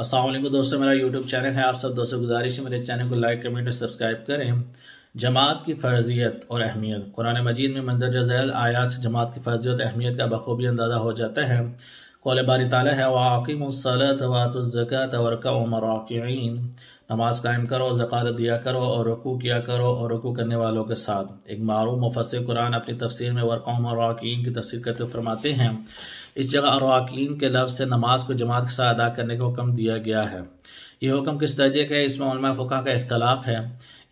असलम दोस्तों मेरा YouTube channel है आप सब दोस्तों गुजारिश है मेरे चैनल को लाइक कमेंट और सब्सक्राइब करें जमात की फर्जियत और अहमियत कुरान मजीद में मंदर जैल आया से जमात की फर्जियत अहमियत का बखूबी अंदाज़ा हो जाता है कौल बारी ताली है वाकिम सलत वातज़क़त वरका मराक़ीन नमाज कायम करो ज़क़ात दिया करो और रकू किया करो और रकू करने वालों के साथ एक मारूफ मुफसर कुरान अपनी तफसीर में वरका मराक़ीन की तफसर करते फरमाते हैं इस जगह अरवाकीन के लफ्ज़ से नमाज को जमात के साथ अदा करने का हुक्म दिया गया है यह हुक्म किस दर्जे का है इसमें फ़ुका का इख्तलाफ है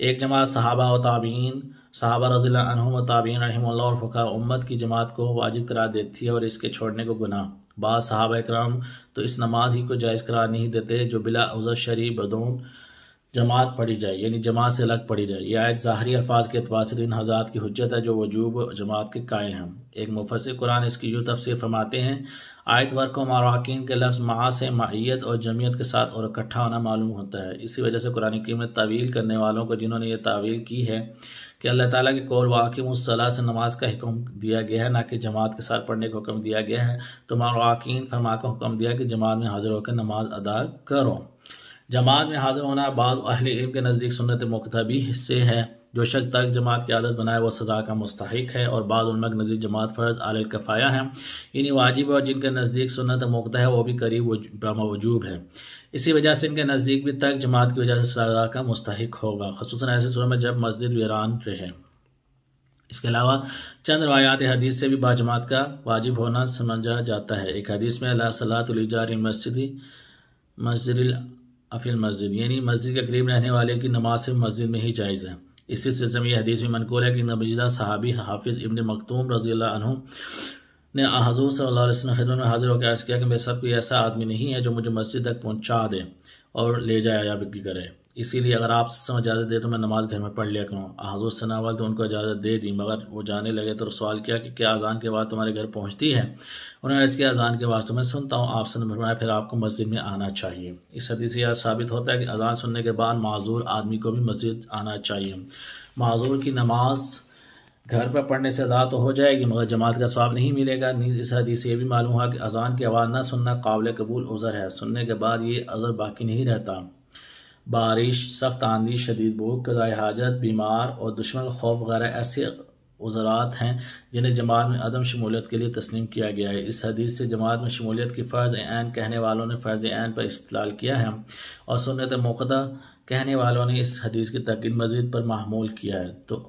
एक जमात सहाबा व ताबीन साहबा रज़ी अनहम ताबीन रहमल्ला और फ़ुका उम्मत की जमात को वाजिब करा देती है और इसके छोड़ने को गुना बाद साहब कराम तो इस नमाज ही को जायज़ करार नहीं देते जो बिला उज़र शरी बदून जमात पढ़ी जाए यानी जमात से अलग पढ़ी जाए यह आयत ज़ाहरी अल्फाज के अतवा से इन हज़ात की हजत है जो वजूब जमात के काय हैं एक मुफसर कुरान इसकी यूँ तफसर फरमाते हैं आयत वर्क को के लफ्ज़ माँ से माइत और जमीयत के साथ और इकट्ठा होना मालूम होता है इसी वजह से कुरान की में तवील करने वालों को जिन्होंने ये तावील की है कि अल्लाह ताली के कौल वाकिम सलाह से नमाज का हुक्म दिया गया है ना कि जमात के साथ पढ़ने का हुक्म दिया गया है तो मारकिन फरमा का हुक्म दिया कि जमात में हाजिर होकर नमाज अदा करो जमात में हाजिर होना बाद अहले इल्म के नज़दीक सुनत भी हिस्से है जो शक तक जमात की आदत बनाए वह सजा का मस्तक है और बाद उनमें नज़दीक जमात फ़र्ज़ आलकफ़ाया कफ़ाया है इन्हीं वाजिब और जिनके नज़दीक सुनत मुक्त है वह भी करीब मवजूब है इसी वजह से इनके नज़दीक भी तक जमात की वजह से सजा का मुस्तक होगा खसूस ऐसे सुर में जब मस्जिद वीरान रहे इसके अलावा चंद रवायात हदीस से भी बाजमात का वाजिब होना समझा जाता है एक हदीस में अल्लाह सलातुलजार मस्जिद मस्जिद अफिल मस्जिद यानी मस्जिद के करीब रहने वाले की नमाज सिर्फ मस्जिद में ही जायज़ है इसी सिलसिले में यह हदीस में मनकूल है कि नबीजा साहबी हाफिज़ इबन मखतूम रजी अल्लाह ने हजूर सल्लल्लाहु अलैहि वसल्लम में हाजिर होकर अर्ज़ किया कि मेरे सब कोई ऐसा आदमी नहीं है जो मुझे मस्जिद तक पहुँचा दे और ले जाए या बिक्री करे इसीलिए अगर आप इजाज़त दे तो मैं नमाज़ घर में पढ़ लिया करूँ हजूर सनावल तो उनको इजाज़त दे दी मगर वो जाने लगे तो सवाल किया कि क्या अजान के बाद तुम्हारे घर पहुँचती है उन्होंने इसके अजान के बाद तो मैं सुनता हूँ आपसे ने फिर आपको मस्जिद में आना चाहिए इस हदी से यह साबित होता है कि अजान सुनने के बाद माजूर आदमी को भी मस्जिद आना चाहिए माजूर की नमाज़ घर पर पढ़ने से अदा तो हो जाएगी मगर जमात का स्वाब नहीं मिलेगा इस हदीस से ये भी मालूम हुआ कि अजान की आवाज़ न सुनना काबिल कबूल उज़र है सुनने के बाद ये अज़र बाकी नहीं रहता बारिश सख्त आंधी शदीद भूख कदाय हाजत बीमार और दुश्मन खौफ वगैरह ऐसे उज़रात हैं जिन्हें जमात में अदम शमूलियत के लिए तस्लीम किया गया है इस हदीस से जमात में शमूलियत की फ़र्ज़ आन कहने वालों ने फ़र्ज़ आन पर इस्तलाल किया है और सुनत मौकदा कहने वालों ने इस हदीस की तकिन मज़ीद पर मामूल किया है तो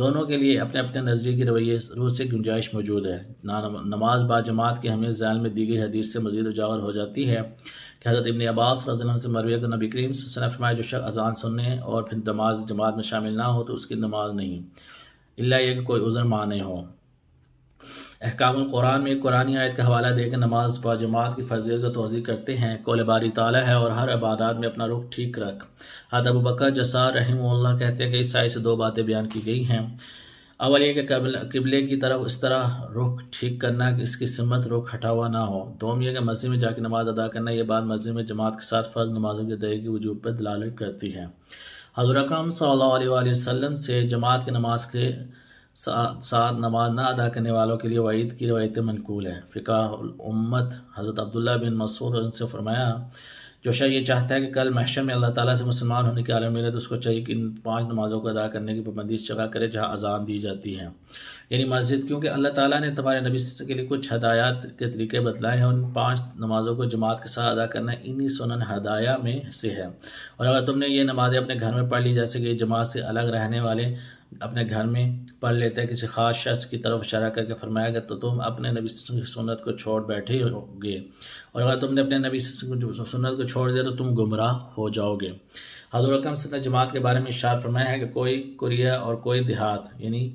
दोनों के लिए अपने अपने नजरिए के रवैये रोज से गुंजाइश मौजूद है ना नमाज बाजमात के हमें जैन में दी गई हदीस से मजीद उजागर हो जाती है कि हज़रत इबन अब्बास रजन से मरविया को नबी करीम सन फरमाया जो शख्स अजान सुनने और फिर नमाज जमात में शामिल ना हो तो उसकी नमाज नहीं अल्ला यह कोई उज़र माने हो अहकाम कुरान में कुरानी आयत का हवाला देकर नमाज पा जमात की फजील का तोज़ी करते हैं कोल बारी ताला है और हर इबादत में अपना रुख ठीक रख हद अबू बकर जसार रहमल्ला कहते हैं कि इस से दो बातें बयान की गई हैं अवल ये किबले की तरफ इस तरह रुख ठीक करना कि इसकी सिमत रुख हटा हुआ ना हो दोम यह कि मस्जिद में जाकर नमाज अदा करना यह बात मस्जिद में जमात के साथ फ़र्ज नमाजों की अदायगी पर दलालत करती है हजरकम सल्ला वसम से जमात की नमाज के साथ साथ नमाज ना अदा करने वालों के लिए वईद की रवायतें मनकूल हैं फ़िका उम्मत हज़रत अब्दुल्ला बिन मसूद उनसे फरमाया जो शह ये चाहता है कि कल महशर में अल्लाह ताला से मुसलमान होने की आलम मिले तो उसको चाहिए कि इन पांच नमाज़ों को अदा करने की पाबंदी इस जगह करे जहाँ अजान दी जाती है यानी मस्जिद क्योंकि अल्लाह ताला ने तुम्हारे नबी के लिए कुछ हदायत के तरीके बतलाए हैं उन पांच नमाज़ों को जमात के साथ अदा करना इन्हीं सुनन हदाया में से है और अगर तुमने ये नमाज़ें अपने घर में पढ़ ली जैसे कि जमात से अलग रहने वाले अपने घर में पढ़ लेते हैं किसी ख़ास शख्स की तरफ इशारा करके फरमाया गया तो तुम अपने नबी की सुन्नत को छोड़ बैठे होगे और अगर तुमने अपने नबी सुन्नत को छोड़ दिया तो तुम गुमराह हो जाओगे हजर अकम जमात के बारे में इशार फरमाया है कि कोई कुरिया और कोई देहात यानी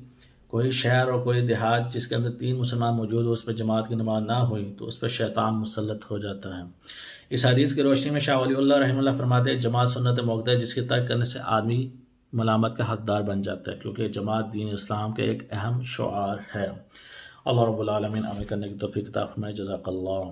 कोई शहर और कोई देहात जिसके अंदर तीन मुसलमान मौजूद हो उस पर जमात की नमाज ना हुई तो उस पर शैतान मुसलत हो जाता है इस हदीस की रोशनी में शाह वली रही फरमाते जमात सुनत मौक़ है जिसके तर्क करने से आदमी मलामत का हकदार बन जाता है क्योंकि जमात दीन इस्लाम का एक अहम शुआर है अल्लाह रबालमीन अमल करने की तोफ़ी किताब में जजाकल्ला